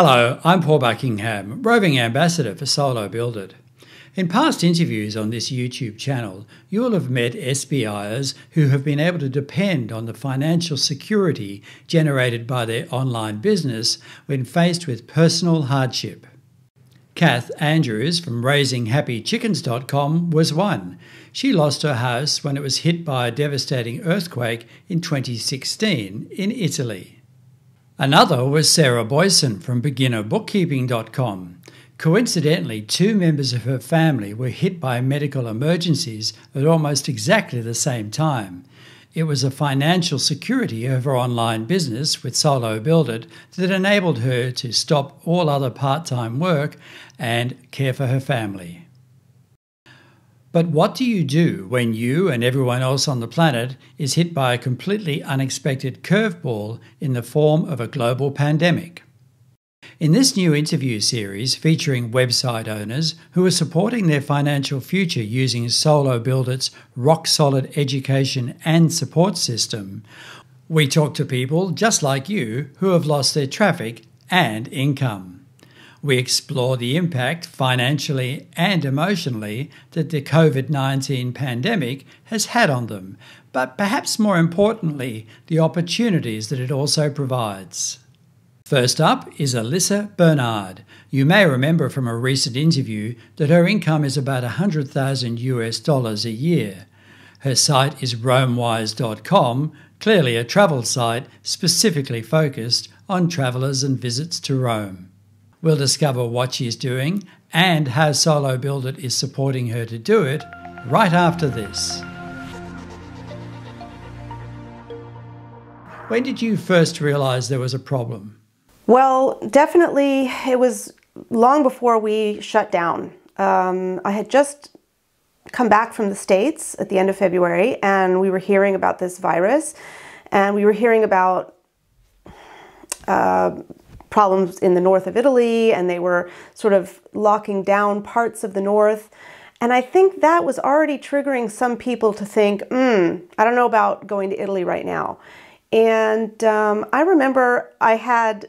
Hello, I'm Paul Buckingham, roving ambassador for Solo Build It. In past interviews on this YouTube channel, you will have met SBIers who have been able to depend on the financial security generated by their online business when faced with personal hardship. Kath Andrews from RaisingHappyChickens.com was one. She lost her house when it was hit by a devastating earthquake in 2016 in Italy. Another was Sarah Boyson from beginnerbookkeeping.com. Coincidentally, two members of her family were hit by medical emergencies at almost exactly the same time. It was a financial security of her online business with Solo Build It that enabled her to stop all other part time work and care for her family. But what do you do when you and everyone else on the planet is hit by a completely unexpected curveball in the form of a global pandemic? In this new interview series featuring website owners who are supporting their financial future using Solo Build rock solid education and support system, we talk to people just like you who have lost their traffic and income. We explore the impact financially and emotionally that the COVID 19 pandemic has had on them, but perhaps more importantly, the opportunities that it also provides. First up is Alyssa Bernard. You may remember from a recent interview that her income is about 100,000 US dollars a year. Her site is romewise.com, clearly a travel site specifically focused on travellers and visits to Rome will discover what she's doing and how Solo Build It is supporting her to do it right after this. When did you first realize there was a problem? Well, definitely it was long before we shut down. Um, I had just come back from the States at the end of February and we were hearing about this virus and we were hearing about uh, problems in the north of Italy and they were sort of locking down parts of the north. And I think that was already triggering some people to think, hmm, I don't know about going to Italy right now. And um, I remember I had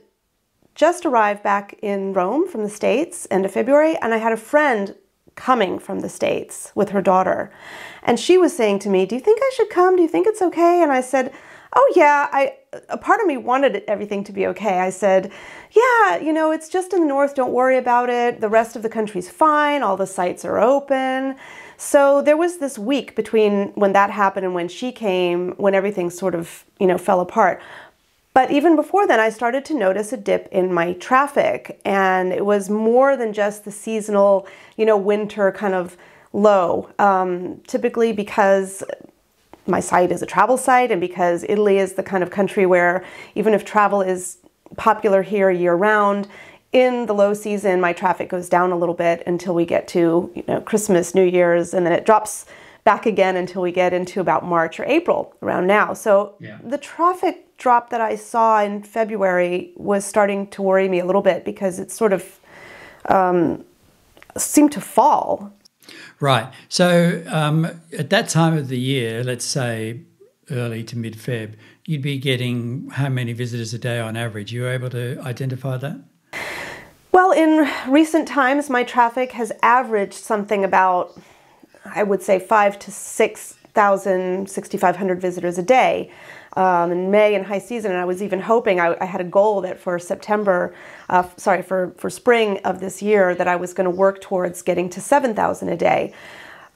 just arrived back in Rome from the States end of February, and I had a friend coming from the States with her daughter. And she was saying to me, Do you think I should come? Do you think it's okay? And I said, oh yeah, I a part of me wanted everything to be okay. I said, yeah, you know, it's just in the north, don't worry about it. The rest of the country's fine, all the sites are open. So there was this week between when that happened and when she came, when everything sort of, you know, fell apart. But even before then, I started to notice a dip in my traffic, and it was more than just the seasonal, you know, winter kind of low. Um, typically, because my site is a travel site and because Italy is the kind of country where even if travel is popular here year round, in the low season my traffic goes down a little bit until we get to, you know, Christmas, New Year's and then it drops back again until we get into about March or April around now. So yeah. the traffic drop that I saw in February was starting to worry me a little bit because it sort of um, seemed to fall Right. So um, at that time of the year, let's say early to mid Feb, you'd be getting how many visitors a day on average? You were able to identify that? Well, in recent times, my traffic has averaged something about, I would say, five to 6,000, 6,500 visitors a day um, in May in high season, and I was even hoping I, I had a goal that for September, uh, sorry, for for spring of this year, that I was going to work towards getting to seven thousand a day.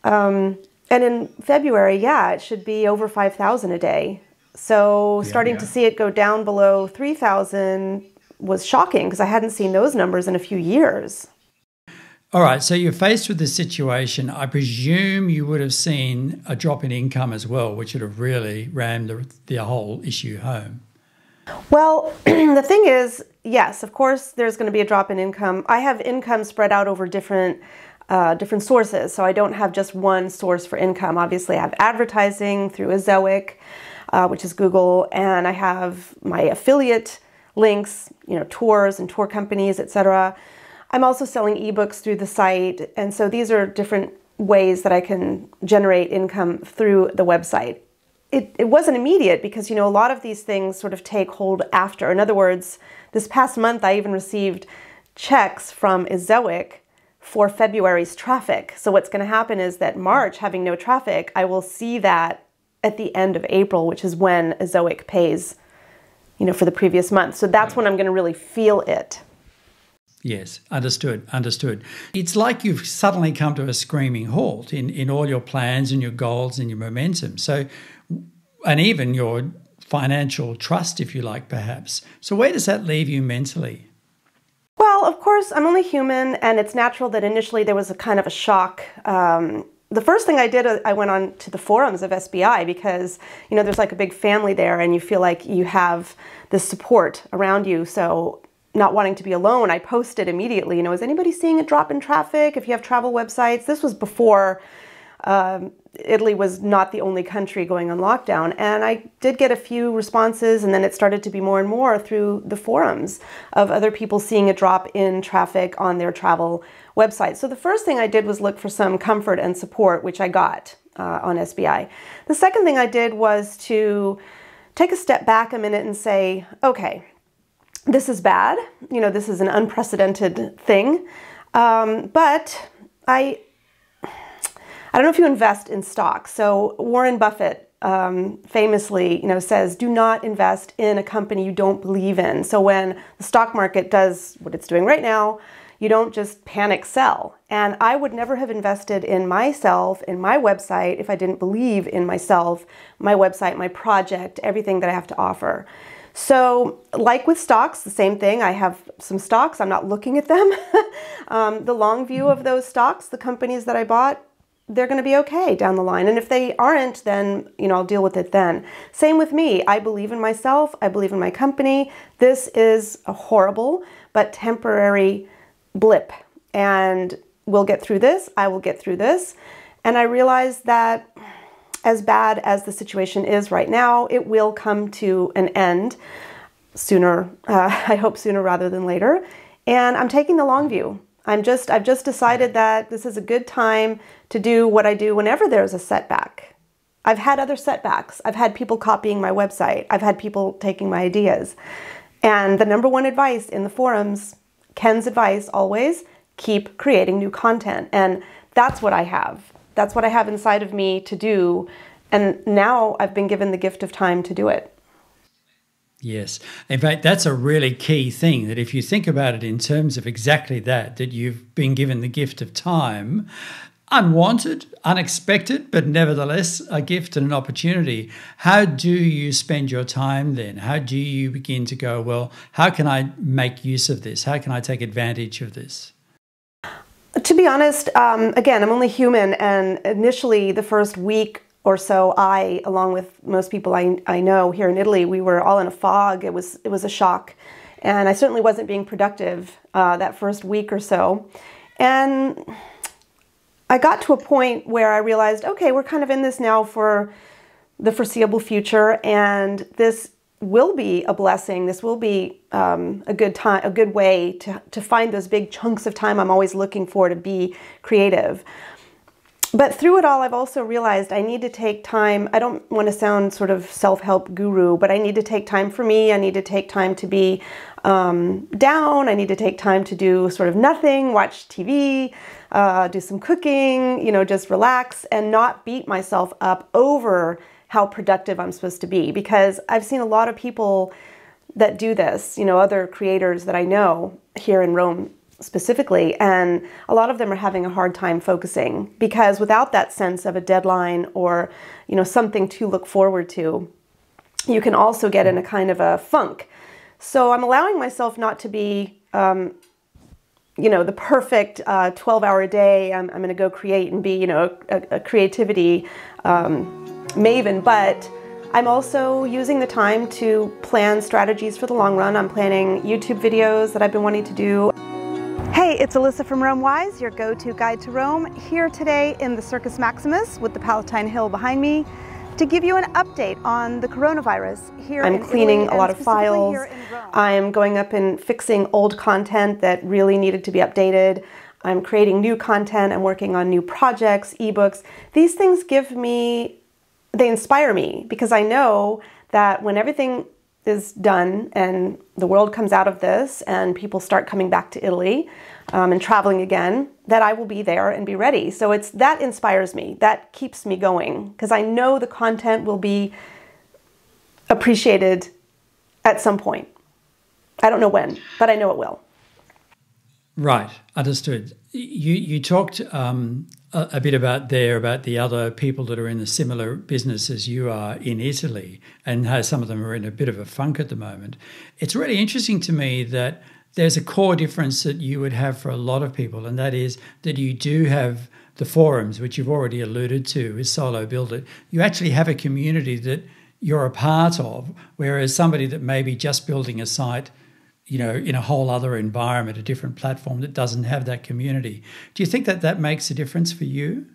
Um, and in February, yeah, it should be over five thousand a day. So starting yeah, yeah. to see it go down below three thousand was shocking because I hadn't seen those numbers in a few years. All right, so you're faced with this situation. I presume you would have seen a drop in income as well, which would have really rammed the, the whole issue home. Well, the thing is, yes, of course, there's going to be a drop in income. I have income spread out over different uh, different sources, so I don't have just one source for income. Obviously, I have advertising through Azoic, uh, which is Google, and I have my affiliate links, you know, tours and tour companies, etc. cetera I'm also selling ebooks through the site, and so these are different ways that I can generate income through the website. It, it wasn't immediate because you know a lot of these things sort of take hold after. In other words, this past month I even received checks from Izoic for February's traffic. So what's going to happen is that March having no traffic, I will see that at the end of April, which is when Zoic pays, you know, for the previous month. So that's hmm. when I'm going to really feel it. Yes, understood, understood. It's like you've suddenly come to a screaming halt in, in all your plans and your goals and your momentum. So, and even your financial trust, if you like, perhaps. So, where does that leave you mentally? Well, of course, I'm only human, and it's natural that initially there was a kind of a shock. Um, the first thing I did, uh, I went on to the forums of SBI because, you know, there's like a big family there, and you feel like you have this support around you. So not wanting to be alone, I posted immediately, you know, is anybody seeing a drop in traffic? If you have travel websites, this was before um, Italy was not the only country going on lockdown. And I did get a few responses, and then it started to be more and more through the forums of other people seeing a drop in traffic on their travel website. So the first thing I did was look for some comfort and support, which I got uh, on SBI. The second thing I did was to take a step back a minute and say, okay, this is bad. You know, this is an unprecedented thing. Um, but I, I don't know if you invest in stocks. So Warren Buffett um, famously, you know, says, "Do not invest in a company you don't believe in." So when the stock market does what it's doing right now, you don't just panic sell. And I would never have invested in myself, in my website, if I didn't believe in myself, my website, my project, everything that I have to offer. So like with stocks, the same thing. I have some stocks. I'm not looking at them. um, the long view of those stocks, the companies that I bought, they're going to be okay down the line. And if they aren't, then, you know, I'll deal with it then. Same with me. I believe in myself. I believe in my company. This is a horrible but temporary blip. And we'll get through this. I will get through this. And I realize that as bad as the situation is right now, it will come to an end sooner, uh, I hope sooner rather than later. And I'm taking the long view. I'm just, I've just decided that this is a good time to do what I do whenever there's a setback. I've had other setbacks. I've had people copying my website. I've had people taking my ideas. And the number one advice in the forums, Ken's advice always, keep creating new content. And that's what I have that's what I have inside of me to do. And now I've been given the gift of time to do it. Yes. In fact, that's a really key thing that if you think about it in terms of exactly that, that you've been given the gift of time, unwanted, unexpected, but nevertheless a gift and an opportunity. How do you spend your time then? How do you begin to go, well, how can I make use of this? How can I take advantage of this? to be honest, um, again, I'm only human, and initially, the first week or so, I, along with most people I, I know here in Italy, we were all in a fog. It was it was a shock, and I certainly wasn't being productive uh, that first week or so, and I got to a point where I realized, okay, we're kind of in this now for the foreseeable future, and this will be a blessing. This will be um, a good time, a good way to, to find those big chunks of time I'm always looking for to be creative. But through it all, I've also realized I need to take time. I don't want to sound sort of self help guru, but I need to take time for me. I need to take time to be um, down. I need to take time to do sort of nothing, watch TV, uh, do some cooking, you know, just relax and not beat myself up over how productive I'm supposed to be because I've seen a lot of people that do this, you know, other creators that I know here in Rome specifically, and a lot of them are having a hard time focusing because without that sense of a deadline or, you know, something to look forward to, you can also get in a kind of a funk. So I'm allowing myself not to be, um, you know, the perfect uh, 12 hour day. I'm, I'm going to go create and be, you know, a, a creativity. Um, maven, but I'm also using the time to plan strategies for the long run. I'm planning YouTube videos that I've been wanting to do. Hey, it's Alyssa from Rome Wise, your go-to guide to Rome, here today in the Circus Maximus with the Palatine Hill behind me to give you an update on the coronavirus here I'm cleaning Italy, a lot of files. I'm going up and fixing old content that really needed to be updated. I'm creating new content. I'm working on new projects, ebooks. These things give me they inspire me because I know that when everything is done and the world comes out of this and people start coming back to Italy um, and traveling again, that I will be there and be ready. So it's that inspires me, that keeps me going because I know the content will be appreciated at some point. I don't know when, but I know it will. Right, understood. You you talked um, a, bit about there about the other people that are in a similar business as you are in Italy and how some of them are in a bit of a funk at the moment. It's really interesting to me that there's a core difference that you would have for a lot of people, and that is that you do have the forums, which you've already alluded to, is Solo Build It. You actually have a community that you're a part of, whereas somebody that may be just building a site – you know, in a whole other environment, a different platform that doesn't have that community. Do you think that that makes a difference for you?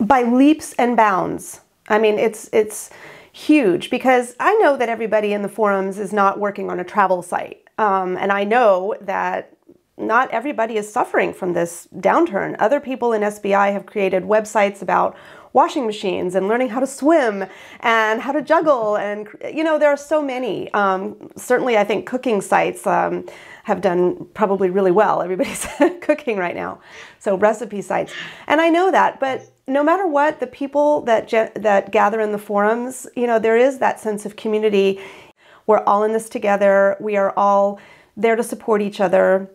By leaps and bounds. I mean, it's it's huge because I know that everybody in the forums is not working on a travel site, um, and I know that not everybody is suffering from this downturn. Other people in SBI have created websites about washing machines and learning how to swim and how to juggle. And, you know, there are so many. Um, certainly, I think cooking sites um, have done probably really well. Everybody's cooking right now. So, recipe sites. And I know that, but no matter what, the people that, that gather in the forums, you know, there is that sense of community. We're all in this together. We are all there to support each other.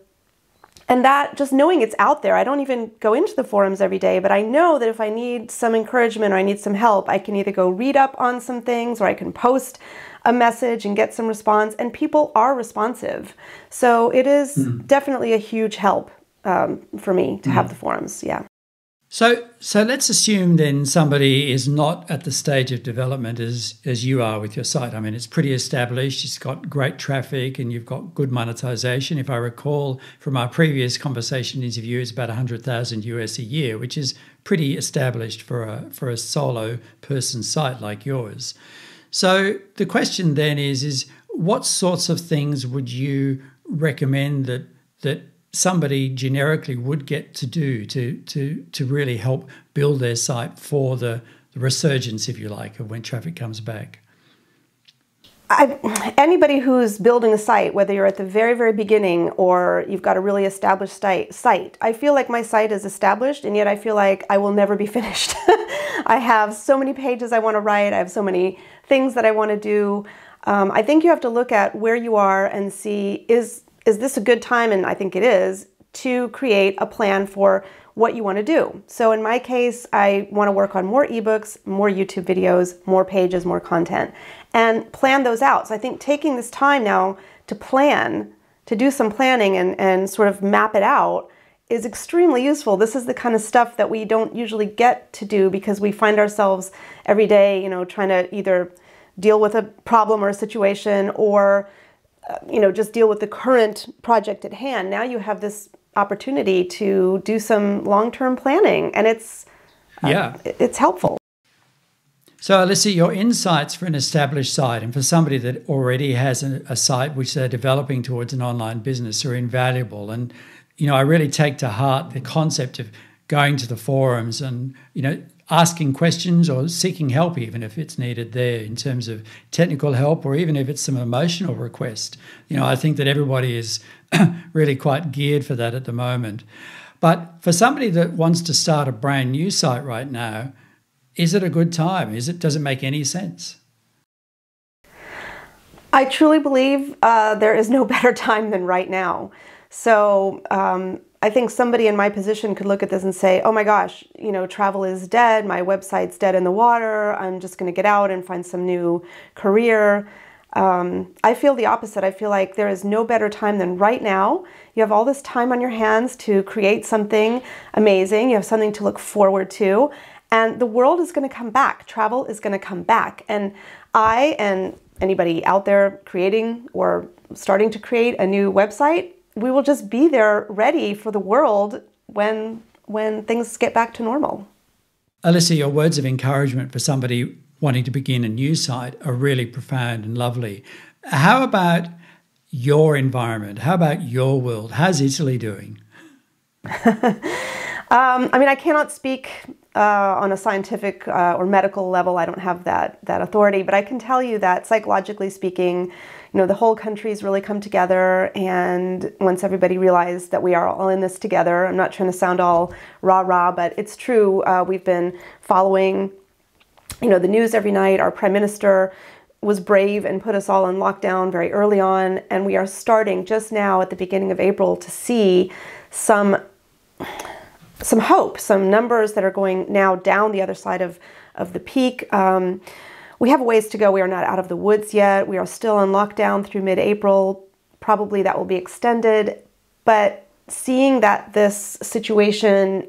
And that just knowing it's out there, I don't even go into the forums every day, but I know that if I need some encouragement or I need some help, I can either go read up on some things or I can post a message and get some response. And people are responsive. So it is mm. definitely a huge help um, for me to mm. have mm-hmm. the forums. Yeah. So, so let's assume then somebody is not at the stage of development as, as you are with your site. I mean, it's pretty established, it's got great traffic, and you've got good monetization. If I recall from our previous conversation interview, it's about 100,000 US a year, which is pretty established for a, for a solo person site like yours. So the question then is, is what sorts of things would you recommend that, that somebody generically would get to do to to to really help build their site for the, the resurgence, if you like, of when traffic comes back? I, anybody who's building a site, whether you're at the very, very beginning or you've got a really established site, site, I feel like my site is established, and yet I feel like I will never be finished. I have so many pages I want to write. I have so many things that I want to do. Um, I think you have to look at where you are and see is is this a good time? And I think it is to create a plan for what you want to do. So in my case, I want to work on more ebooks, more YouTube videos, more pages, more content, and plan those out. So I think taking this time now to plan, to do some planning and, and sort of map it out is extremely useful. This is the kind of stuff that we don't usually get to do because we find ourselves every day, you know, trying to either deal with a problem or a situation or you know, just deal with the current project at hand. Now you have this opportunity to do some long-term planning, and it's um, yeah, it's helpful. So, Alyssa, your insights for an established site and for somebody that already has a, a site which they're developing towards an online business are invaluable. And you know, I really take to heart the concept of going to the forums and you know asking questions or seeking help, even if it's needed there in terms of technical help or even if it's some emotional request. You know, I think that everybody is really quite geared for that at the moment. But for somebody that wants to start a brand new site right now, is it a good time? Is it does it make any sense? I truly believe uh, there is no better time than right now. So um, I think somebody in my position could look at this and say, oh my gosh, you know, travel is dead, my website's dead in the water, I'm just going to get out and find some new career. Um, I feel the opposite. I feel like there is no better time than right now. You have all this time on your hands to create something amazing, you have something to look forward to, and the world is going to come back. Travel is going to come back. And I and anybody out there creating or starting to create a new website we will just be there ready for the world when when things get back to normal. Alyssa, your words of encouragement for somebody wanting to begin a new site are really profound and lovely. How about your environment? How about your world? How's Italy doing? um, I mean, I cannot speak uh, on a scientific uh, or medical level. I don't have that that authority, but I can tell you that psychologically speaking, you know, the whole country's really come together. And once everybody realized that we are all in this together, I'm not trying to sound all rah rah, but it's true. Uh, we've been following, you know, the news every night. Our prime minister was brave and put us all in lockdown very early on. And we are starting just now at the beginning of April to see some some hope, some numbers that are going now down the other side of, of the peak. Um, we have ways to go. We are not out of the woods yet. We are still in lockdown through mid April. Probably that will be extended. But seeing that this situation,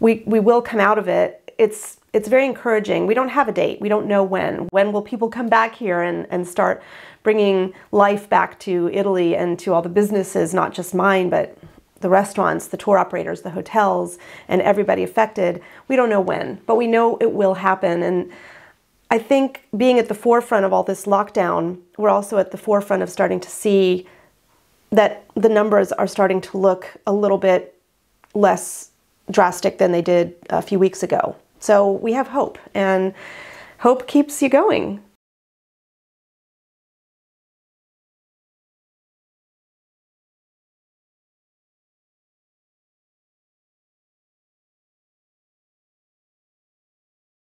we, we will come out of it, it's, it's very encouraging. We don't have a date. We don't know when. When will people come back here and, and start bringing life back to Italy and to all the businesses, not just mine, but the restaurants, the tour operators, the hotels, and everybody affected? We don't know when, but we know it will happen. And I think being at the forefront of all this lockdown, we're also at the forefront of starting to see that the numbers are starting to look a little bit less drastic than they did a few weeks ago. So we have hope, and hope keeps you going.